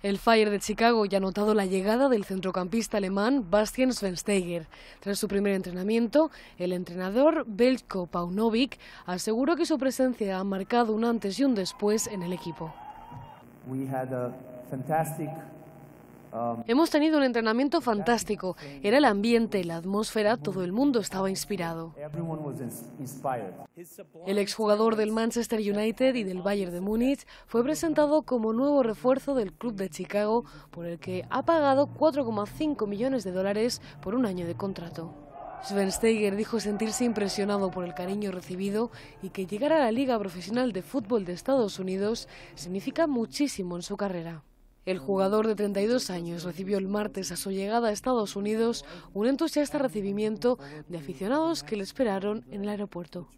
El Fire de Chicago ya ha notado la llegada del centrocampista alemán Bastian Schweinsteiger. Tras su primer entrenamiento, el entrenador Belko Paunovic aseguró que su presencia ha marcado un antes y un después en el equipo. Um, Hemos tenido un entrenamiento fantástico. Era el ambiente, la atmósfera, todo el mundo estaba inspirado. El exjugador del Manchester United y del Bayern de Múnich fue presentado como nuevo refuerzo del club de Chicago, por el que ha pagado 4,5 millones de dólares por un año de contrato. Sven Steiger dijo sentirse impresionado por el cariño recibido y que llegar a la Liga Profesional de Fútbol de Estados Unidos significa muchísimo en su carrera. El jugador de 32 años recibió el martes a su llegada a Estados Unidos un entusiasta recibimiento de aficionados que le esperaron en el aeropuerto.